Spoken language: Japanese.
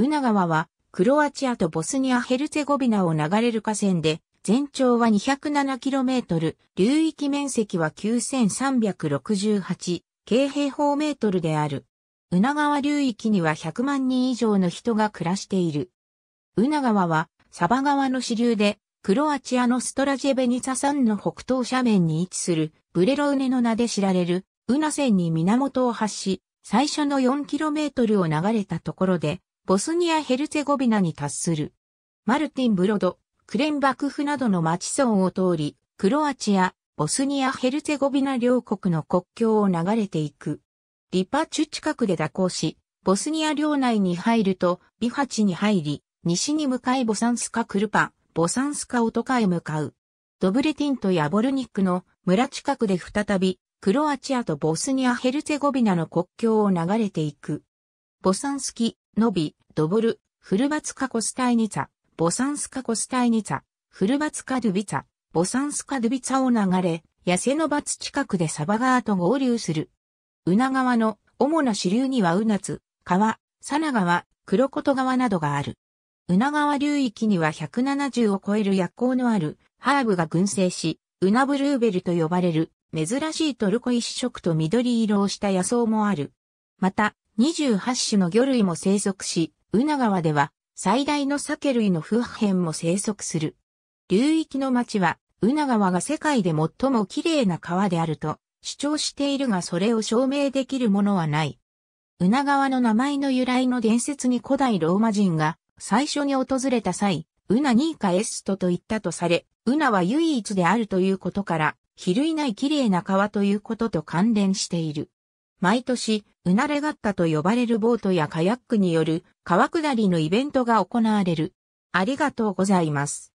ウナ川は、クロアチアとボスニア・ヘルツェゴビナを流れる河川で、全長は 207km、流域面積は9368平方メートルである。ウナ川流域には100万人以上の人が暮らしている。ウナ川は、サバ川の支流で、クロアチアのストラジェベニツァ山の北東斜面に位置する、ブレロウネの名で知られる、ウナ線に源を発し、最初の 4km を流れたところで、ボスニア・ヘルツェゴビナに達する。マルティン・ブロド、クレンバクフなどの町村を通り、クロアチア、ボスニア・ヘルツェゴビナ両国の国境を流れていく。リパチュ近くで蛇行し、ボスニア領内に入ると、ビハチに入り、西に向かいボサンスカ・クルパ、ボサンスカ・オトカへ向かう。ドブレティントやボルニックの村近くで再び、クロアチアとボスニア・ヘルツェゴビナの国境を流れていく。ボサンスキ、ノビ、ドボル、フルバツカコスタイニツァ、ボサンスカコスタイニツァ、フルバツカドゥビツァ、ボサンスカドゥビツァを流れ、ヤセノバツ近くでサバガーと合流する。ウナ川の主な支流にはウナツ、川、サナ川、コト川などがある。ウナ川流域には170を超える薬効のあるハーブが群生し、ウナブルーベルと呼ばれる珍しいトルコ一色と緑色をした野草もある。また、28種の魚類も生息し、宇名川では最大の鮭類の破片も生息する。流域の町は、宇名川が世界で最も綺麗な川であると主張しているがそれを証明できるものはない。宇名川の名前の由来の伝説に古代ローマ人が最初に訪れた際、ウナニーカエストと言ったとされ、ウナは唯一であるということから、比類ない綺麗な川ということと関連している。毎年、うなれがったと呼ばれるボートやカヤックによる川下りのイベントが行われる。ありがとうございます。